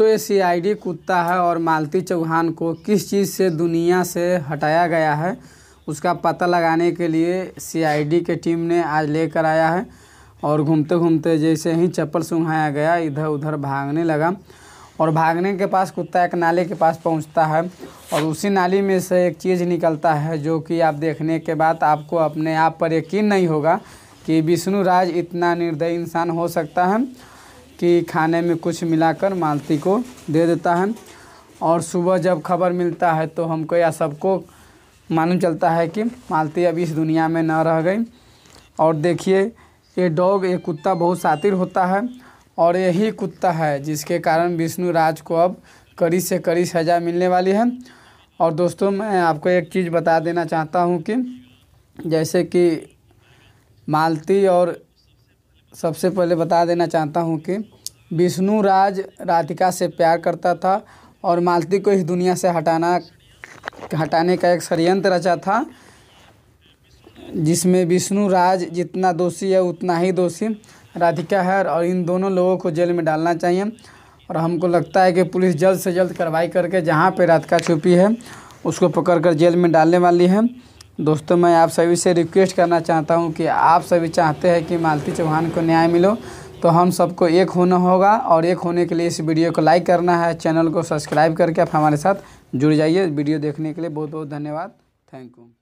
तो ये सीआईडी कुत्ता है और मालती चौहान को किस चीज़ से दुनिया से हटाया गया है उसका पता लगाने के लिए सीआईडी के टीम ने आज लेकर आया है और घूमते घूमते जैसे ही चप्पल सूंघाया गया इधर उधर भागने लगा और भागने के पास कुत्ता एक नाले के पास पहुंचता है और उसी नाली में से एक चीज़ निकलता है जो कि आप देखने के बाद आपको अपने आप पर यकीन नहीं होगा कि विष्णु राज इतना निर्दयी इंसान हो सकता है कि खाने में कुछ मिलाकर मालती को दे देता है और सुबह जब खबर मिलता है तो हमको या सबको मालूम चलता है कि मालती अब इस दुनिया में न रह गई और देखिए ये डॉग ये कुत्ता बहुत शातिर होता है और यही कुत्ता है जिसके कारण विष्णु राज को अब कड़ी से कड़ी सज़ा मिलने वाली है और दोस्तों मैं आपको एक चीज़ बता देना चाहता हूँ कि जैसे कि मालती और सबसे पहले बता देना चाहता हूँ कि विष्णु राज राधिका से प्यार करता था और मालती को इस दुनिया से हटाना हटाने का एक षडयंत्र रचा था जिसमें विष्णु राज जितना दोषी है उतना ही दोषी राधिका है और इन दोनों लोगों को जेल में डालना चाहिए और हमको लगता है कि पुलिस जल्द से जल्द कार्रवाई करके जहाँ पे राधिका छुपी है उसको पकड़ कर जेल में डालने वाली है दोस्तों मैं आप सभी से रिक्वेस्ट करना चाहता हूं कि आप सभी चाहते हैं कि मालती चौहान को न्याय मिलो तो हम सबको एक होना होगा और एक होने के लिए इस वीडियो को लाइक करना है चैनल को सब्सक्राइब करके आप हमारे साथ जुड़ जाइए वीडियो देखने के लिए बहुत बहुत धन्यवाद थैंक यू